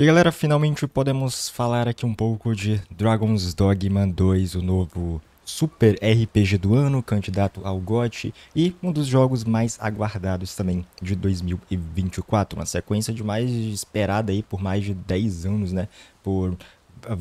E galera, finalmente podemos falar aqui um pouco de Dragon's Dogma 2, o novo super RPG do ano, candidato ao GOT e um dos jogos mais aguardados também de 2024, uma sequência de mais esperada aí por mais de 10 anos, né, por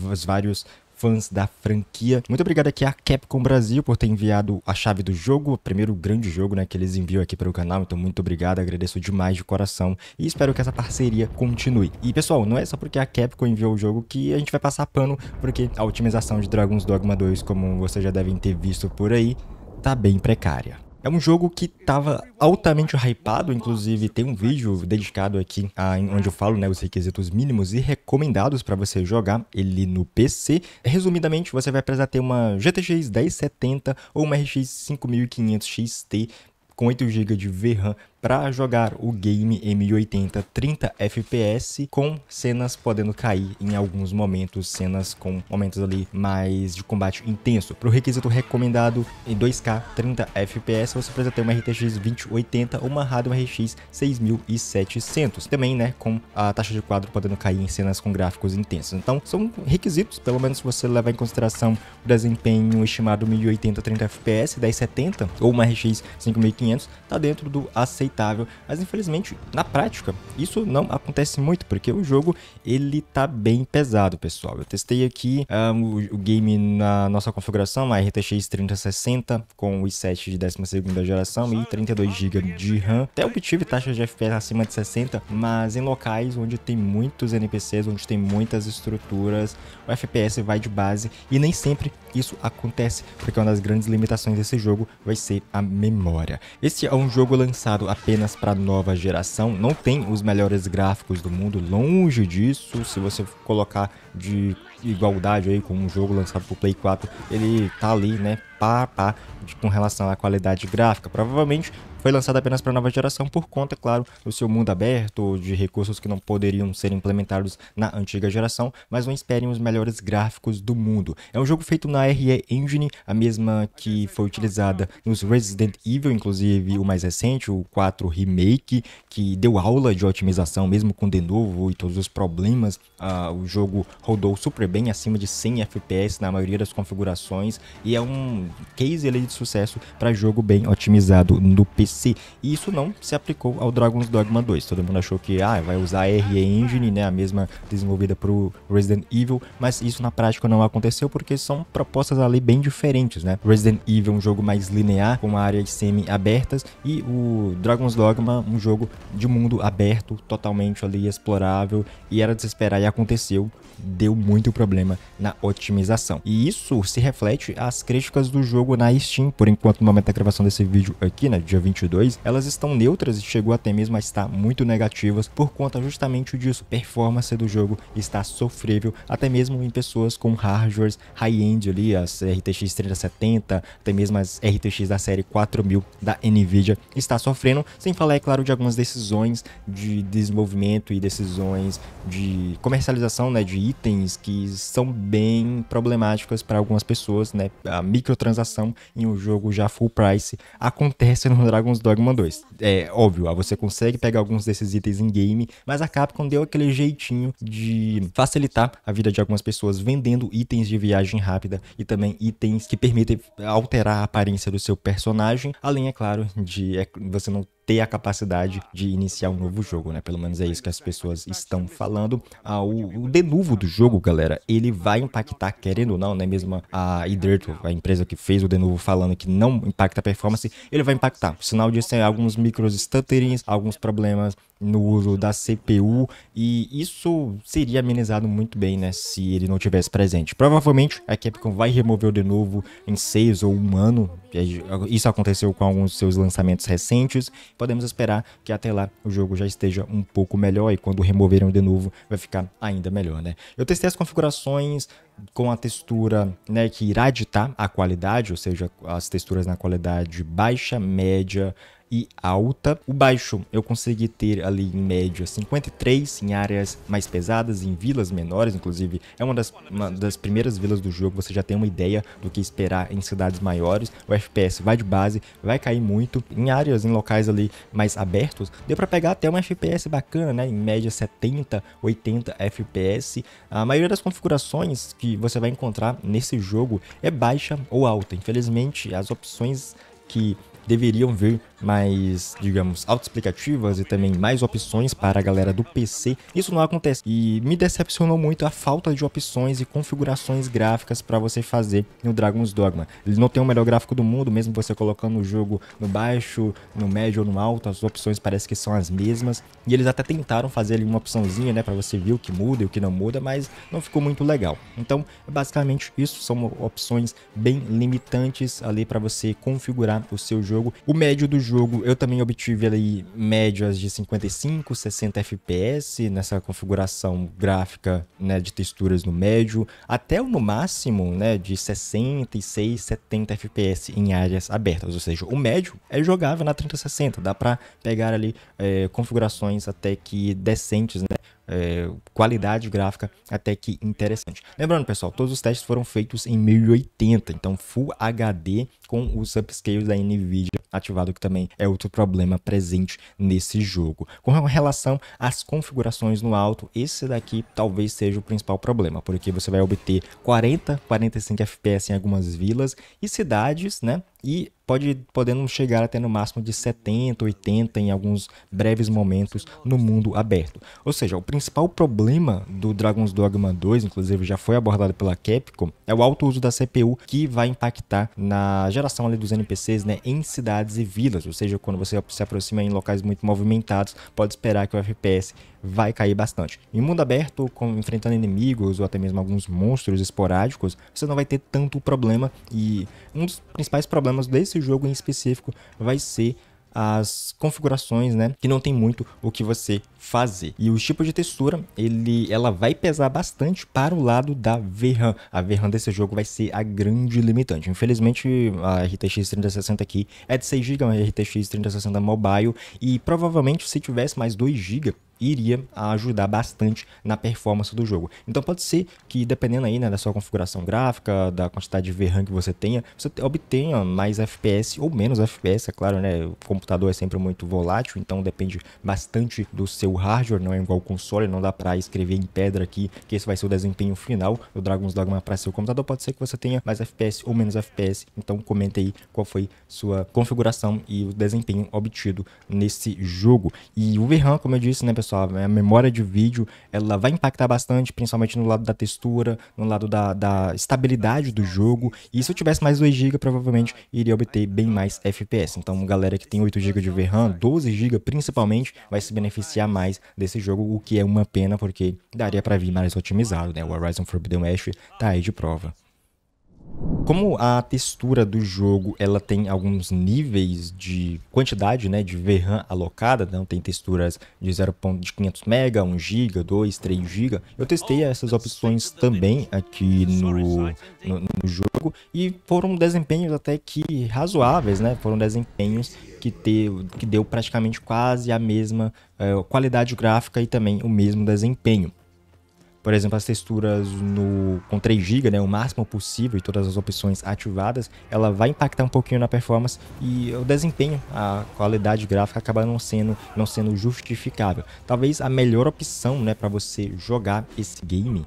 os vários fãs da franquia. Muito obrigado aqui à Capcom Brasil por ter enviado a chave do jogo, o primeiro grande jogo né, que eles enviam aqui para o canal, então muito obrigado, agradeço demais de coração e espero que essa parceria continue. E pessoal, não é só porque a Capcom enviou o jogo que a gente vai passar pano, porque a otimização de Dragon's Dogma 2, como vocês já devem ter visto por aí, tá bem precária. É um jogo que estava altamente hypado, inclusive tem um vídeo dedicado aqui a, ah, onde eu falo né, os requisitos mínimos e recomendados para você jogar ele no PC. Resumidamente, você vai precisar ter uma GTX 1070 ou uma RX 5500 XT com 8 GB de VRAM para jogar o game em 1080 30 FPS com cenas podendo cair em alguns momentos, cenas com momentos ali mais de combate intenso. Para o requisito recomendado em 2K 30 FPS, você precisa ter uma RTX 2080 ou uma Radeon RX 6700, também né, com a taxa de quadro podendo cair em cenas com gráficos intensos. Então, são requisitos, pelo menos se você levar em consideração o desempenho estimado 1080 30 FPS 1070 ou uma RX 5500, tá dentro do aceito aceitável, mas infelizmente na prática isso não acontece muito porque o jogo ele tá bem pesado, pessoal. Eu testei aqui um, ah, o, o, game na nossa configuração, a RTX 3060 com o i7 de 12 geração e 32 GB de RAM. Até obtive taxa de FPS acima de 60, mas em locais onde tem muitos NPCs, onde tem muitas estruturas, o FPS vai de base e nem sempre isso acontece, porque uma das grandes limitações desse jogo vai ser a memória. Esse é um jogo lançado apenas para nova geração, não tem os melhores gráficos do mundo, longe disso. Se você colocar de igualdade aí com um jogo lançado pro Play 4, ele tá ali, né, pá, pá, de, com relação à qualidade gráfica. Provavelmente foi lançado apenas para nova geração por conta, é claro, do seu mundo aberto, de recursos que não poderiam ser implementados na antiga geração, mas não esperem os melhores gráficos do mundo. É um jogo feito na RE Engine, a mesma que foi utilizada nos Resident Evil, inclusive o mais recente, o 4 Remake, que deu aula de otimização, mesmo com de novo e todos os problemas, uh, o jogo rodou super bem, acima de 100 FPS na maioria das configurações e é um case ali de sucesso para jogo bem otimizado no PC. E isso não se aplicou ao Dragon's Dogma 2. Todo mundo achou que ah, vai usar a RE Engine, né, a mesma desenvolvida para o Resident Evil, mas isso na prática não aconteceu porque são propostas ali bem diferentes, né? Resident Evil é um jogo mais linear, com áreas semi-abertas e o Dragon's Dogma um jogo de mundo aberto, totalmente ali explorável e era desesperar e aconteceu deu muito problema na otimização. E isso se reflete as críticas do jogo na Steam, por enquanto no momento da gravação desse vídeo aqui, né, dia 22, elas estão neutras e chegou até mesmo a estar muito negativas por conta justamente disso. Performance do jogo está sofrível, até mesmo em pessoas com hardwares high-end ali, as RTX 3070, até mesmo as RTX da série 4000 da Nvidia está sofrendo, sem falar, é claro, de algumas decisões de desenvolvimento e decisões de comercialização, né, de itens que são bem problemáticas para algumas pessoas, né? A microtransação em um jogo já full price acontece no Dragon's Dogma 2. É óbvio, você consegue pegar alguns desses itens em game, mas a Capcom deu aquele jeitinho de facilitar a vida de algumas pessoas vendendo itens de viagem rápida e também itens que permitem alterar a aparência do seu personagem, além, é claro, de é, você não ter a capacidade de iniciar um novo jogo, né? Pelo menos é isso que as pessoas estão falando. Ah, o, o denuvo do jogo, galera, ele vai impactar, querendo ou não, né? Mesmo a Iderto, a empresa que fez o denuvo, falando que não impacta a performance, ele vai impactar. O sinal disso é alguns micros stutterings, alguns problemas no uso da CPU e isso seria amenizado muito bem, né, se ele não tivesse presente. Provavelmente a Capcom vai remover de novo em seis ou um ano. Isso aconteceu com alguns seus lançamentos recentes. Podemos esperar que até lá o jogo já esteja um pouco melhor e quando removerem de novo vai ficar ainda melhor, né? Eu testei as configurações com a textura né, que irá ditar a qualidade, ou seja, as texturas na qualidade baixa, média, e alta. O baixo eu consegui ter ali em média 53 em áreas mais pesadas, em vilas menores, inclusive é uma das, uma das primeiras vilas do jogo, você já tem uma ideia do que esperar em cidades maiores. O FPS vai de base, vai cair muito. Em áreas, em locais ali mais abertos, deu para pegar até um FPS bacana, né? Em média 70, 80 FPS. A maioria das configurações que você vai encontrar nesse jogo é baixa ou alta. Infelizmente, as opções que deveriam vir mais, digamos, autoexplicativas e também mais opções para a galera do PC. Isso não acontece e me decepcionou muito a falta de opções e configurações gráficas para você fazer no Dragon's Dogma. Ele não tem o melhor gráfico do mundo, mesmo você colocando o jogo no baixo, no médio ou no alto, as opções parece que são as mesmas. E eles até tentaram fazer ali uma opçãozinha, né, para você ver o que muda e o que não muda, mas não ficou muito legal. Então, é basicamente isso são opções bem limitantes ali para você configurar o seu jogo jogo. O médio do jogo, eu também obtive ali médias de 55, 60 FPS nessa configuração gráfica, né, de texturas no médio, até no máximo, né, de 66, 70 FPS em áreas abertas, ou seja, o médio é jogável na 3060, dá para pegar ali é, configurações até que decentes, né, é, qualidade gráfica até que interessante. Lembrando, pessoal, todos os testes foram feitos em 1080, então Full HD com o subscale da NVIDIA ativado, que também é outro problema presente nesse jogo. Com relação às configurações no alto, esse daqui talvez seja o principal problema, porque você vai obter 40, 45 FPS em algumas vilas e cidades, né? E pode podendo chegar até no máximo de 70, 80 em alguns breves momentos no mundo aberto. Ou seja, o principal problema do Dragon's Dogma 2, inclusive já foi abordado pela Capcom, é o alto uso da CPU que vai impactar na geração ali dos NPCs, né, em cidades e vilas, ou seja, quando você se aproxima em locais muito movimentados, pode esperar que o FPS vai cair bastante. Em mundo aberto, com, enfrentando inimigos ou até mesmo alguns monstros esporádicos, você não vai ter tanto problema e um dos principais problemas desse jogo em específico vai ser as configurações, né? Que não tem muito o que você fazer. E o tipo de textura, ele, ela vai pesar bastante para o lado da VRAM. A VRAM desse jogo vai ser a grande limitante. Infelizmente, a RTX 3060 aqui é de 6 GB, a RTX 3060 Mobile, e provavelmente se tivesse mais 2 GB, iria ajudar bastante na performance do jogo. Então pode ser que dependendo aí né, da sua configuração gráfica, da quantidade de VRAM que você tenha, você obtenha mais FPS ou menos FPS, é claro, né? O computador é sempre muito volátil, então depende bastante do seu hardware, não é igual o console, não dá para escrever em pedra aqui que esse vai ser o desempenho final do Dragon's Dogma para seu computador. Pode ser que você tenha mais FPS ou menos FPS, então comenta aí qual foi sua configuração e o desempenho obtido nesse jogo. E o VRAM, como eu disse, né, pessoal? só, é, a memória de vídeo ela vai impactar bastante, principalmente no lado da textura, no lado da, da estabilidade do jogo. E se eu tivesse mais 2 GB, provavelmente iria obter bem mais FPS. Então, galera que tem 8 GB de VRAM, 12 GB principalmente, vai se beneficiar mais desse jogo, o que é uma pena, porque daria para vir mais otimizado, né? O Horizon Forbidden West tá aí de prova como a textura do jogo ela tem alguns níveis de quantidade né, de VRAM alocada, não tem texturas de 0.500 MB, 1 GB, 2, 3 GB, eu testei essas opções também aqui no, no, no jogo e foram desempenhos até que razoáveis, né? foram desempenhos que, te, que deu praticamente quase a mesma é, qualidade gráfica e também o mesmo desempenho por exemplo, as texturas no, com 3 GB, né, o máximo possível e todas as opções ativadas, ela vai impactar um pouquinho na performance e o desempenho, a qualidade gráfica acaba não sendo, não sendo justificável. Talvez a melhor opção, né, para você jogar esse game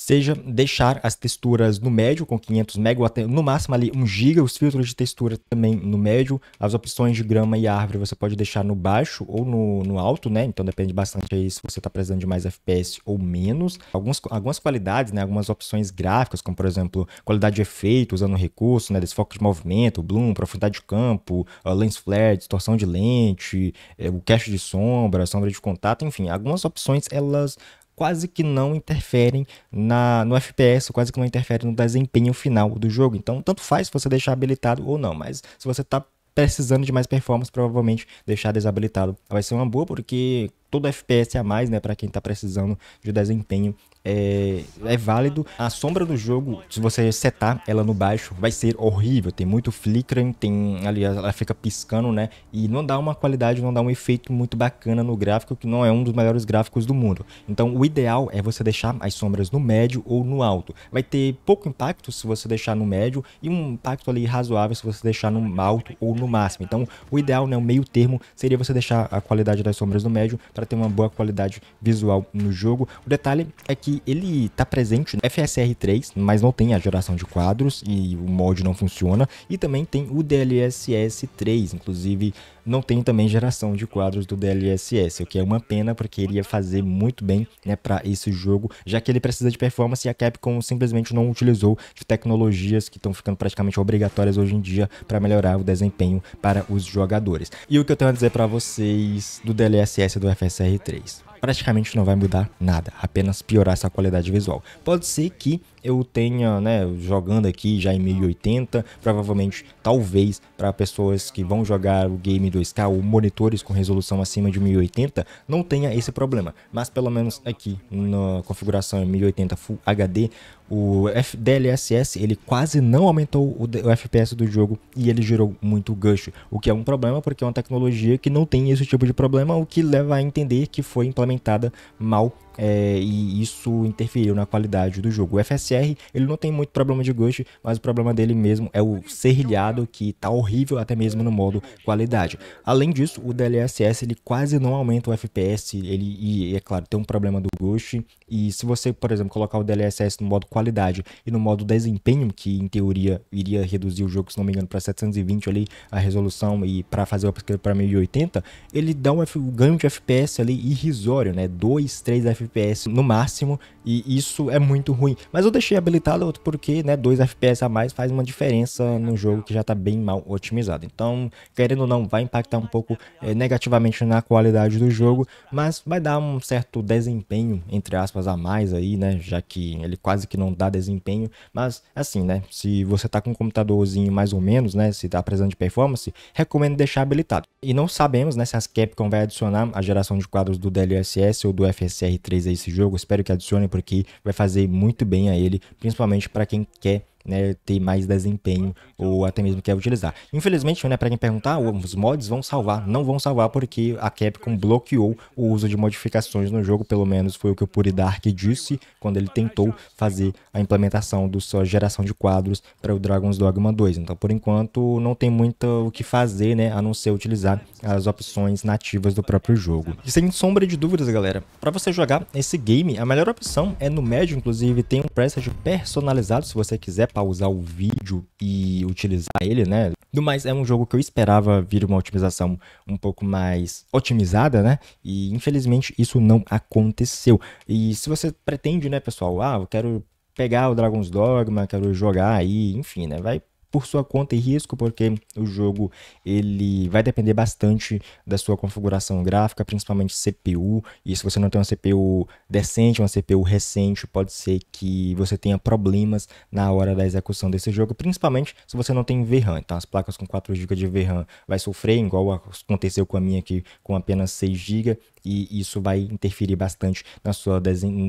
seja deixar as texturas no médio, com 500 MB, ou até no máximo ali 1 GB, os filtros de textura também no médio, as opções de grama e árvore você pode deixar no baixo ou no, no alto, né? Então depende bastante aí se você está precisando de mais FPS ou menos. Alguns, algumas qualidades, né? Algumas opções gráficas, como por exemplo, qualidade de efeito usando recurso, né? Desfoque de movimento, bloom, profundidade de campo, uh, lens flare, distorção de lente, uh, o cache de sombra, sombra de contato, enfim, algumas opções elas quase que não interferem na, no FPS, quase que não interferem no desempenho final do jogo. Então, tanto faz se você deixar habilitado ou não, mas se você está precisando de mais performance, provavelmente deixar desabilitado vai ser uma boa, porque todo FPS a mais, né, para quem tá precisando de desempenho, é, é, válido. A sombra do jogo, se você setar ela no baixo, vai ser horrível. Tem muito flickering, tem ali ela fica piscando, né? E não dá uma qualidade, não dá um efeito muito bacana no gráfico, que não é um dos melhores gráficos do mundo. Então, o ideal é você deixar as sombras no médio ou no alto. Vai ter pouco impacto se você deixar no médio e um impacto ali razoável se você deixar no alto ou no máximo. Então, o ideal, né, o meio termo seria você deixar a qualidade das sombras no médio para ter uma boa qualidade visual no jogo. O detalhe é que ele está presente no FSR 3, mas não tem a geração de quadros e o mod não funciona. E também tem o DLSS 3, inclusive não tem também geração de quadros do DLSS, o que é uma pena porque iria fazer muito bem né, para esse jogo, já que ele precisa de performance e a Capcom simplesmente não utilizou de tecnologias que estão ficando praticamente obrigatórias hoje em dia para melhorar o desempenho para os jogadores. E o que eu tenho a dizer para vocês do DLSS e do FSR PSR 3 praticamente não vai mudar nada, apenas piorar essa qualidade visual. Pode ser que eu tenha, né, jogando aqui já em 1080, provavelmente, talvez, para pessoas que vão jogar o game 2K ou monitores com resolução acima de 1080, não tenha esse problema. Mas pelo menos aqui na configuração 1080 Full HD, o DLSS ele quase não aumentou o, o FPS do jogo e ele gerou muito gancho, o que é um problema porque é uma tecnologia que não tem esse tipo de problema, o que leva a entender que foi implementada mal é, e isso interferiu na qualidade do jogo. O FSR, ele não tem muito problema de ghost, mas o problema dele mesmo é o serrilhado, que tá horrível até mesmo no modo qualidade. Além disso, o DLSS, ele quase não aumenta o FPS, ele, e é claro, tem um problema do ghost, e se você, por exemplo, colocar o DLSS no modo qualidade e no modo desempenho, que em teoria iria reduzir o jogo, se não me engano, para 720 ali a resolução e para fazer o upscale para 1080, ele dá um, um ganho de FPS ali irrisório, né? 2, 3 FPS FPS no máximo e isso é muito ruim. Mas eu deixei habilitado porque, né, 2 FPS a mais faz uma diferença no jogo que já tá bem mal otimizado. Então, querendo ou não, vai impactar um pouco é, negativamente na qualidade do jogo, mas vai dar um certo desempenho, entre aspas, a mais aí, né, já que ele quase que não dá desempenho, mas assim, né, se você tá com um computadorzinho mais ou menos, né, se tá precisando de performance, recomendo deixar habilitado. E não sabemos, né, se as Capcom vai adicionar a geração de quadros do DLSS ou do FSR3 fez a esse jogo. Espero que adicione porque vai fazer muito bem a ele, principalmente para quem quer né, ter mais desempenho ou até mesmo quer utilizar. Infelizmente, né, para quem perguntar, os mods vão salvar, não vão salvar porque a Capcom bloqueou o uso de modificações no jogo, pelo menos foi o que o Dark disse quando ele tentou fazer a implementação da sua geração de quadros para o Dragon's Dogma 2. Então, por enquanto, não tem muito o que fazer, né, a não ser utilizar as opções nativas do próprio jogo. E sem sombra de dúvidas, galera, para você jogar esse game, a melhor opção é no médio, inclusive tem um preset personalizado se você quiser pausar o vídeo e utilizar ele, né? Do mais, é um jogo que eu esperava vir uma otimização um pouco mais otimizada, né? E infelizmente isso não aconteceu. E se você pretende, né, pessoal, ah, eu quero pegar o Dragon's Dogma, quero jogar aí, enfim, né? Vai por sua conta e risco, porque o jogo ele vai depender bastante da sua configuração gráfica, principalmente CPU. E se você não tem uma CPU decente, uma CPU recente, pode ser que você tenha problemas na hora da execução desse jogo, principalmente se você não tem VRAM. Então as placas com 4 GB de VRAM vai sofrer, igual aconteceu com a minha aqui com apenas 6 GB e isso vai interferir bastante na sua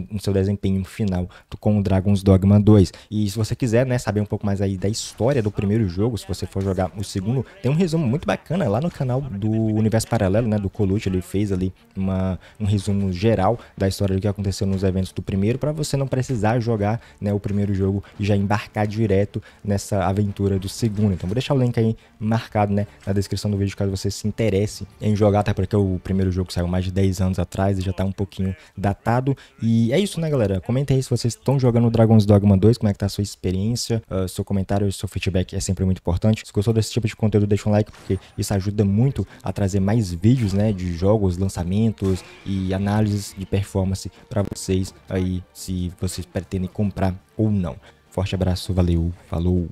no seu desempenho final com o Dragon's Dogma 2. E se você quiser né, saber um pouco mais aí da história do primeiro jogo, se você for jogar o segundo, tem um resumo muito bacana lá no canal do Universo Paralelo, né, do Colucci, ele fez ali uma, um resumo geral da história do que aconteceu nos eventos do primeiro, para você não precisar jogar né, o primeiro jogo e já embarcar direto nessa aventura do segundo. Então vou deixar o link aí marcado né, na descrição do vídeo, caso você se interesse em jogar, até porque o primeiro jogo saiu mais de 10 três anos atrás e já tá um pouquinho datado. E é isso, né, galera? Comenta aí se vocês estão jogando Dragon's Dogma 2, como é que tá a sua experiência, uh, seu comentário, seu feedback é sempre muito importante. Se gostou desse tipo de conteúdo, deixa um like, porque isso ajuda muito a trazer mais vídeos, né, de jogos, lançamentos e análises de performance para vocês aí, se vocês pretendem comprar ou não. Forte abraço, valeu, falou!